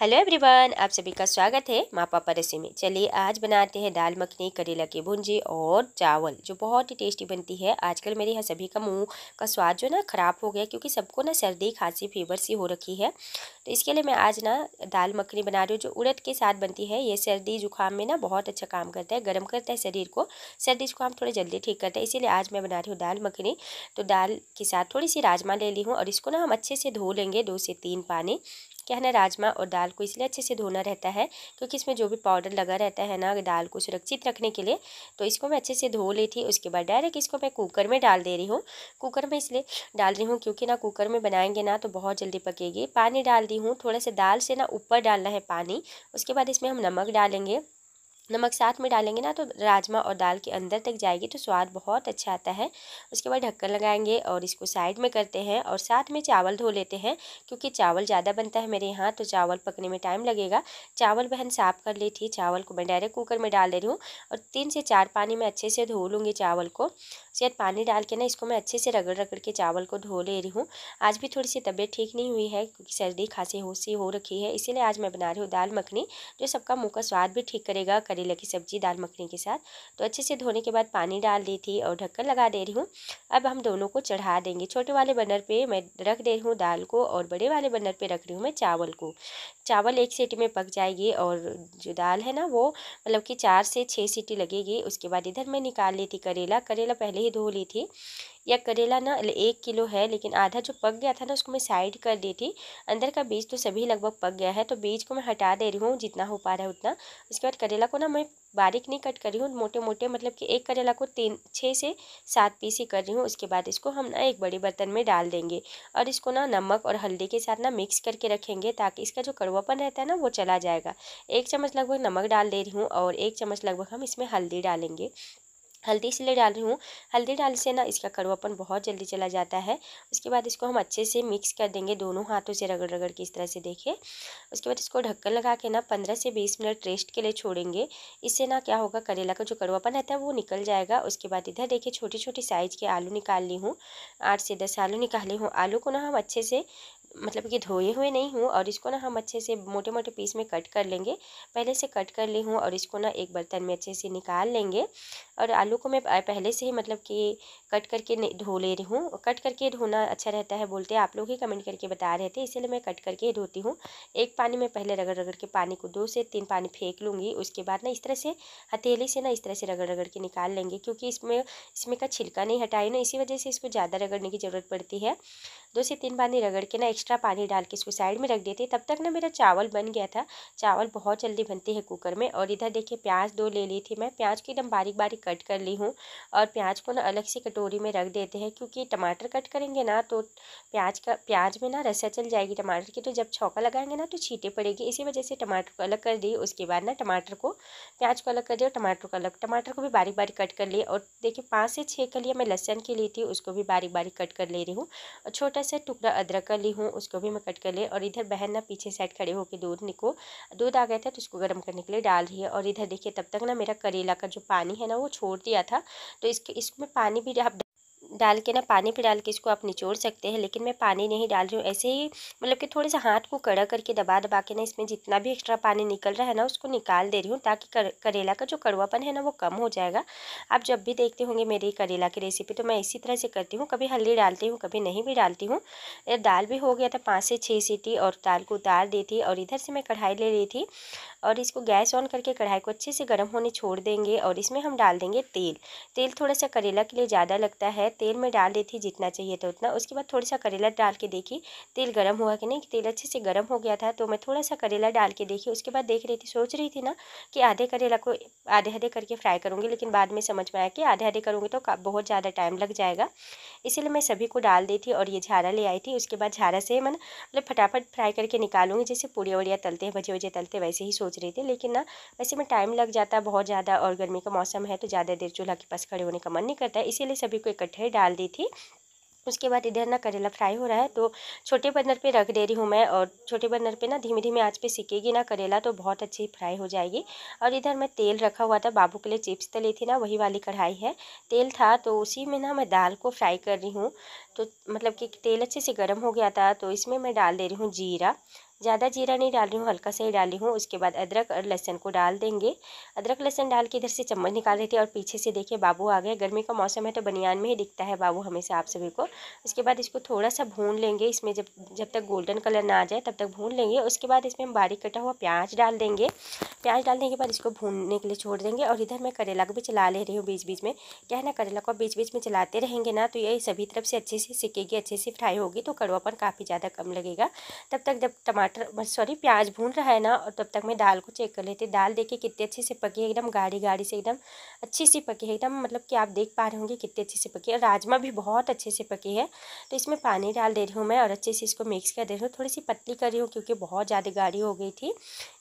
hello everyone आप सभी का स्वागत है माँ पापा रेसी में चलिए आज बनाते हैं दाल मखनी करेला की भुंजी और चावल जो बहुत ही टेस्टी बनती है आजकल मेरे यहाँ सभी का मुंह का स्वाद जो ना ख़राब हो गया क्योंकि सबको ना सर्दी खांसी फीवर सी हो रखी है तो इसके लिए मैं आज ना दाल मखनी बना रही हूँ जो उड़द के साथ बनती है ये सर्दी जुकाम में ना बहुत अच्छा काम करता है गर्म करता है शरीर को सर्दी जुकाम थोड़ा जल्दी ठीक करता है इसीलिए आज मैं बना रही हूँ दाल मखनी तो दाल के साथ थोड़ी सी राजमा ले ली हूँ और इसको ना हम अच्छे से धो लेंगे दो से तीन पानी क्या है ना राजमा और दाल को इसलिए अच्छे से धोना रहता है क्योंकि इसमें जो भी पाउडर लगा रहता है ना दाल को सुरक्षित रखने के लिए तो इसको मैं अच्छे से धो ली थी उसके बाद डायरेक्ट इसको मैं कुकर में डाल दे रही हूँ कुकर में इसलिए डाल रही हूँ क्योंकि ना कुकर में बनाएंगे ना तो बहुत जल्दी पकेगी पानी डाल दी हूँ थोड़ा सा दाल से ना ऊपर डालना है पानी उसके बाद इसमें हम नमक डालेंगे नमक साथ में डालेंगे ना तो राजमा और दाल के अंदर तक जाएगी तो स्वाद बहुत अच्छा आता है उसके बाद ढक्कन लगाएंगे और इसको साइड में करते हैं और साथ में चावल धो लेते हैं क्योंकि चावल ज़्यादा बनता है मेरे यहाँ तो चावल पकने में टाइम लगेगा चावल बहन साफ़ कर ली थी चावल को मैं डायरेक्ट कुकर में डाल दे रही हूँ और तीन से चार पानी में अच्छे से धो लूँगी चावल को उसके बाद पानी डाल के ना इसको मैं अच्छे से रगड़ रगड़ के चावल को धो ले रही हूँ आज भी थोड़ी सी तबीयत ठीक नहीं हुई है क्योंकि सर्दी खांसी सी हो रखी है इसीलिए आज मैं बना रही हूँ दाल मखनी जो सबका मुँह का स्वाद भी ठीक करेगा करेला की सब्ज़ी दाल मखनी के साथ तो अच्छे से धोने के बाद पानी डाल दी थी और ढक्कन लगा दे रही हूँ अब हम दोनों को चढ़ा देंगे छोटे वाले बर्नर पे मैं रख दे रही हूँ दाल को और बड़े वाले बर्नर पे रख रही हूँ मैं चावल को चावल एक सीटी में पक जाएगी और जो दाल है ना वो मतलब कि चार से छः सीटी लगेगी उसके बाद इधर मैं निकाल ली थी करेला करेला पहले ही धो ली थी या करेला ना एक किलो है लेकिन आधा जो पक गया था ना उसको मैं साइड कर दी थी अंदर का बीज तो सभी लगभग पक गया है तो बीज को मैं हटा दे रही हूँ जितना हो पा रहा है उतना उसके बाद करेला को ना मैं बारीक नहीं कट कर रही हूँ मोटे मोटे मतलब कि एक करेला को तीन छः से सात पीस ही कर रही हूँ उसके बाद इसको हम ना एक बड़े बर्तन में डाल देंगे और इसको ना नमक और हल्दी के साथ ना मिक्स करके रखेंगे ताकि इसका जो कड़वापन रहता है ना वो चला जाएगा एक चम्मच लगभग नमक डाल दे रही हूँ और एक चम्मच लगभग हम इसमें हल्दी डालेंगे हल्दी इसलिए डाल रही हूँ हल्दी डाल से ना इसका कड़वापन बहुत जल्दी चला जाता है उसके बाद इसको हम अच्छे से मिक्स कर देंगे दोनों हाथों से रगड़ रगड़ के इस तरह से देखें उसके बाद इसको ढक्कन लगा के ना पंद्रह से बीस मिनट रेस्ट के लिए छोड़ेंगे इससे ना क्या होगा करेला का जो कड़वापन रहता है वो निकल जाएगा उसके बाद इधर देखिए छोटी छोटी साइज़ के आलू निकाल ली हूँ आठ से दस आलू निकाली हूँ आलू को ना हम अच्छे से मतलब कि धोए हुए नहीं हूँ और इसको ना हम अच्छे से मोटे मोटे पीस में कट कर लेंगे पहले से कट कर ली हूँ और इसको ना एक बर्तन में अच्छे से निकाल लेंगे और आलू को मैं पहले से ही मतलब कि कट करके धो ले रही हूँ कट करके धोना अच्छा रहता है बोलते हैं आप लोग ही कमेंट करके बता रहे थे इसीलिए मैं कट करके धोती हूँ एक पानी में पहले रगड़ रगड़ के पानी को दो से तीन पानी फेंक लूँगी उसके बाद ना इस तरह से हथेली से ना इस तरह से रगड़ रगड़ के निकाल लेंगे क्योंकि इसमें इसमें का छिलका नहीं हटाई ना इसी वजह से इसको ज़्यादा रगड़ने की ज़रूरत पड़ती है दो से तीन पानी रगड़ के ना एक्स्ट्रा पानी डाल के इसको साइड में रख देते तब तक ना मेरा चावल बन गया था चावल बहुत जल्दी बनती है कुकर में और इधर देखिए प्याज दो ले ली थी मैं प्याज को एकदम बारीक बारीक कट कर ली हूँ और प्याज को ना अलग से कटोरी में रख देते हैं क्योंकि टमाटर कट करेंगे ना तो प्याज का प्याज में ना रस्सा चल जाएगी टमाटर की तो जब छौका लगाएंगे ना तो छीटे पड़ेगी इसी वजह से टमाटर को अलग कर दिए उसके बाद ना टमाटर को प्याज को अलग कर दिए और टमाटर को अलग टमाटर को भी बारीक बारीक कट कर लिए और देखिए पाँच से छः कलियाँ मैं लहसन की ली थी उसको भी बारीक बारीक कट कर ले रही हूँ और छोटा सा टुकड़ा अदरक का ली हूँ उसको भी मैं कट कर ले और इधर बहन ना पीछे साइड खड़े होकर दूध निको दूध आ गया था तो उसको गर्म करने के लिए डाल रही है और इधर देखिए तब तक ना मेरा करेला का जो पानी है ना वो छोड़ दिया था तो इसके इसमें पानी भी डाल के ना पानी पे डाल के इसको आप निचोड़ सकते हैं लेकिन मैं पानी नहीं डाल रही हूँ ऐसे ही मतलब कि थोड़े से हाथ को कड़ा करके दबा दबा के ना इसमें जितना भी एक्स्ट्रा पानी निकल रहा है ना उसको निकाल दे रही हूँ ताकि कर, करेला का जो कड़वापन है ना वो कम हो जाएगा आप जब भी देखते होंगे मेरी करेला की रेसिपी तो मैं इसी तरह से करती हूँ कभी हल्दी डालती हूँ कभी नहीं भी डालती हूँ दाल भी हो गया था पाँच से छः सीटी और दाल को उतार दी थी और इधर से मैं कढ़ाई ले रही थी और इसको गैस ऑन करके कढ़ाई को अच्छे से गर्म होने छोड़ देंगे और इसमें हम डाल देंगे तेल तेल थोड़ा सा करेला के लिए ज़्यादा लगता है तेल तेल में डाल दी थी जितना चाहिए था उतना उसके बाद थोड़ा सा करेला डाल के देखी तेल गर्म हुआ कि नहीं तेल अच्छे से गर्म हो गया था तो मैं थोड़ा सा करेला डाल के देखी उसके बाद देख रही थी सोच रही थी ना कि आधे करेला को आधे आधे करके फ्राई करूँगी लेकिन बाद में समझ में आया कि आधे आधे करूँगी तो बहुत ज़्यादा टाइम लग जाएगा इसीलिए मैं सभी को डाल दी थी और ये झारा ले आई थी उसके बाद झारा से मैं मतलब फटाफट फ्राई करके निकालूंगी जैसे पूड़िया वड़िया तलते हैं भजे वजे तलते वैसे ही सोच रही थी लेकिन ना वैसे में टाइम लग जाता बहुत ज़्यादा और गर्मी का मौसम है तो ज़्यादा देर चूल्हा के पास खड़े होने का मन नहीं करता है इसीलिए सभी को इकट्ठे डाल दी थी उसके बाद इधर ना करेला फ्राई हो रहा है तो छोटे बर्नर पे रख दे रही हूँ मैं और छोटे बर्नर पे ना धीमे धीमे आज पे सिकेगी ना करेला तो बहुत अच्छी फ्राई हो जाएगी और इधर मैं तेल रखा हुआ था बाबू के लिए चिप्स तली तो थी ना वही वाली कढ़ाई है तेल था तो उसी में ना मैं दाल को फ्राई कर रही हूँ तो मतलब कि तेल अच्छे से गर्म हो गया था तो इसमें मैं डाल दे रही हूँ जीरा ज़्यादा जीरा नहीं डाल रही हूँ हल्का सा ही डाली हूँ उसके बाद अदरक और लहसन को डाल देंगे अदरक लहसन डाल के इधर से चम्मच निकाल रही थी और पीछे से देखिए बाबू आ गए गर्मी का मौसम है तो बनियान में ही दिखता है बाबू हमेशा आप सभी को उसके बाद इसको थोड़ा सा भून लेंगे इसमें जब जब तक गोल्डन कलर ना आ जाए तब तक भून लेंगे उसके बाद इसमें हम बारीक कटा हुआ प्याज डाल देंगे प्याज डालने के बाद इसको भूनने के लिए छोड़ देंगे और इधर मैं करेला को भी चला ले रही हूँ बीच बीच में क्या है ना करेला को बीच बीच में चलाते रहेंगे ना तो ये सभी तरफ से अच्छे से सिकेगी अच्छे से फ्राई होगी तो कड़वापन काफ़ी ज़्यादा कम लगेगा तब तक जब टमाटर टमाटर सॉरी प्याज भून रहा है ना और तब तक मैं दाल को चेक कर लेती दाल देखिए कितनी अच्छे से पकी है एकदम गाढ़ी गाढ़ी से एकदम अच्छी सी पकी है एकदम मतलब कि आप देख पा रहे होंगे कितनी अच्छी से पकी है राजमा भी बहुत अच्छे से पकी है तो इसमें पानी डाल दे रही हूँ मैं और अच्छे से इसको मिक्स कर दे रही हूँ थोड़ी सी पतली कर रही हूँ क्योंकि बहुत ज़्यादा गाढ़ी हो गई थी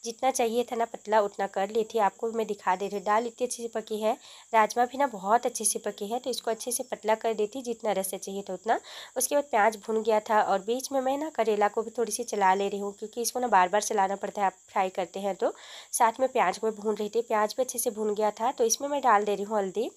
जितना चाहिए था ना पतला उतना कर ली थी आपको मैं दिखा दे रही हूँ दाल इतनी अच्छी से पकी है राजमा भी ना बहुत अच्छे से पकी है तो इसको अच्छे से पतला कर देती जितना रस चाहिए था उतना उसके बाद प्याज भून गया था और बीच में मैं ना करेला को भी थोड़ी सी चला ले रही हूँ क्योंकि इसको ना बार बार चलाना पड़ता है आप फ्राई करते हैं तो साथ में प्याज को भून रही थी प्याज भी अच्छे से भून गया था तो इसमें मैं डाल दे रही हूँ हल्दी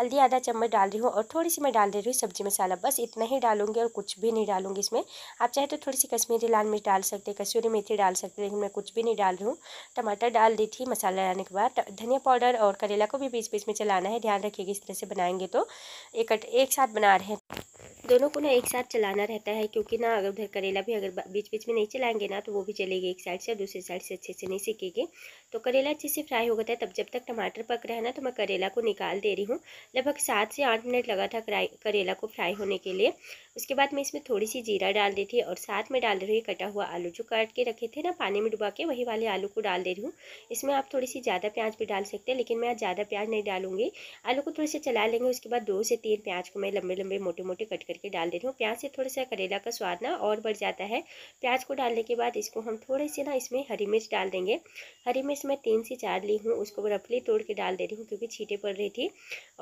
हल्दी आधा चम्मच डाल रही हूँ और थोड़ी सी मैं डाल दे रही हूँ सब्जी मसाला बस इतना ही डालूंगी और कुछ भी नहीं डालूंगी इसमें आप चाहे तो थोड़ी सी कश्मीरी लाल मिर्च डाल सकते कसूरी मेथी डाल सकते लेकिन मैं कुछ भी नहीं डाल रही हूँ टमाटर डाल दी थी मसाला डालने के बाद धनिया पाउडर और करेला को भी बीच बीच में चलाना है ध्यान रखिएगा इस तरह से बनाएंगे तो एक एक साथ बना रहे हैं दोनों को ना एक साथ चलाना रहता है क्योंकि ना अगर उधर करेला भी अगर बीच बीच में नहीं चलाएंगे ना तो वो भी चलेगी एक साइड से और दूसरी साइड से अच्छे से नहीं सीखेगी तो करेला अच्छे से फ्राई हो गया था तब जब तक टमाटर पक रहा है ना तो मैं करेला को निकाल दे रही हूँ लगभग सात से आठ मिनट लगा था करेला को फ्राई होने के लिए उसके बाद मैं इसमें थोड़ी सी जीरा डाल देती थी और साथ में डाल रही हूँ कटा हुआ आलू जो काट के रखे थे ना पानी में डुबा के वही वाले आलू को डाल दे रही हूँ इसमें आप थोड़ी सी ज़्यादा प्याज भी डाल सकते हैं लेकिन मैं आज ज़्यादा प्याज नहीं डालूंगी आलू को थोड़े से चला लेंगे उसके बाद दो से तीन प्याज को मैं लंबे लंबे मोटे मोटे कट करके डाल दे रही हूँ प्याज से थोड़ा सा करेला का स्वाद ना और बढ़ जाता है प्याज को डालने के बाद इसको हम थोड़े से ना इसमें हरी मिर्च डाल देंगे हरी मिर्च मैं तीन से चार ली हूँ उसको रफली तोड़ के डाल दे रही हूँ क्योंकि छीटे पड़ रही थी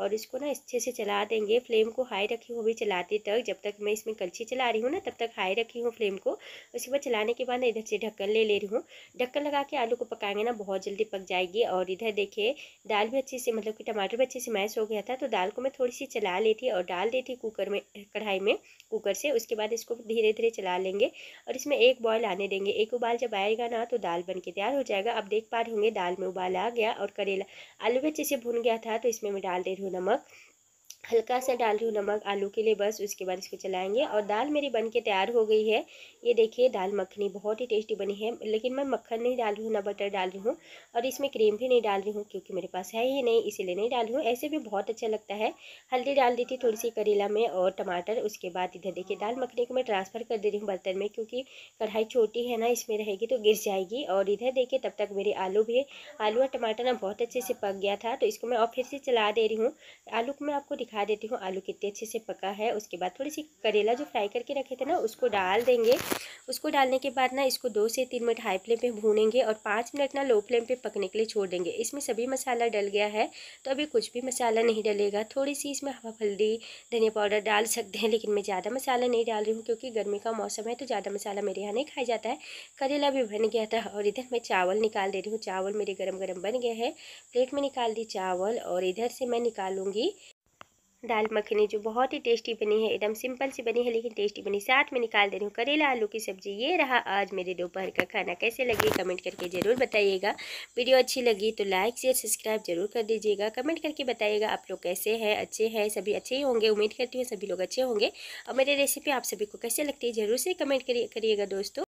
और इसको ना अच्छे से चला देंगे फ्लेम को हाई रखी हुई चलाते तक जब तक मैं इसमें कलछी चला रही हूँ ना तब तक हाई रखी हूँ फ्लेम को उसके बाद चलाने के बाद इधर से ढक्कन ले ले रही हूँ ढक्कन लगा के आलू को पकाएंगे ना बहुत जल्दी पक जाएगी और इधर देखिए दाल भी अच्छे से मतलब कि टमाटर भी अच्छे से मैश हो गया था तो दाल को मैं थोड़ी सी चला लेती और डाल देती थी कुकर में कढ़ाई में कुकर से उसके बाद इसको धीरे धीरे चला लेंगे और इसमें एक बॉयल आने देंगे एक उबाल जब आएगा ना तो दाल बन के तैयार हो जाएगा अब देख पा रहे होंगे दाल में उबाल आ गया और करेला आलू भी अच्छे से भुन गया था तो इसमें मैं डाल दे रही हूँ नमक हल्का सा डाल रही हूँ नमक आलू के लिए बस उसके बाद इसको चलाएंगे और दाल मेरी बन के तैयार हो गई है ये देखिए दाल मखनी बहुत ही टेस्टी बनी है लेकिन मैं मक्खन नहीं डाल रही हूँ ना बटर डाल रही हूँ और इसमें क्रीम भी नहीं डाल रही हूँ क्योंकि मेरे पास है ही नहीं इसीलिए नहीं डाल रही हूँ ऐसे भी बहुत अच्छा लगता है हल्दी डाल दी थी थोड़ी सी करेला में और टमाटर उसके बाद इधर देखिए दाल मखनी को मैं ट्रांसफ़र कर दे रही हूँ बर्तन में क्योंकि कढ़ाई छोटी है ना इसमें रहेगी तो गिर जाएगी और इधर देखिए तब तक मेरे आलू भी आलू और टमाटर ना बहुत अच्छे से पक गया था तो इसको मैं और फिर से चला दे रही हूँ आलू को मैं आपको दिखा दिखा देती हूँ आलू कितने अच्छे से पका है उसके बाद थोड़ी सी करेला जो फ्राई करके रखे थे ना उसको डाल देंगे उसको डालने के बाद ना इसको दो से तीन मिनट हाई फ्लेम पे भूनेंगे और पाँच मिनट ना लो फ्लेम पे पकने के लिए छोड़ देंगे इसमें सभी मसाला डल गया है तो अभी कुछ भी मसाला नहीं डलेगा थोड़ी सी इसमें हवा हल्दी धनिया पाउडर डाल सकते हैं लेकिन मैं ज़्यादा मसाला नहीं डाल रही हूँ क्योंकि गर्मी का मौसम है तो ज़्यादा मसाला मेरे यहाँ नहीं खाया जाता है करेला भी बन गया था और इधर मैं चावल निकाल दे रही हूँ चावल मेरे गर्म गर्म बन गया है प्लेट में निकाल दी चावल और इधर से मैं निकालूंगी दाल मखनी जो बहुत ही टेस्टी बनी है एकदम सिंपल सी बनी है लेकिन टेस्टी बनी साथ में निकाल दे रही हूँ करेला आलू की सब्जी ये रहा आज मेरे दोपहर का खाना कैसे लगे कमेंट करके ज़रूर बताइएगा वीडियो अच्छी लगी तो लाइक शेयर सब्सक्राइब जरूर कर दीजिएगा कमेंट करके बताइएगा आप लोग कैसे हैं अच्छे हैं सभी अच्छे ही होंगे उम्मीद करती हूँ सभी लोग अच्छे होंगे और मेरी रेसिपी आप सभी को कैसे लगती है ज़रूर से कमेंट करिएगा दोस्तों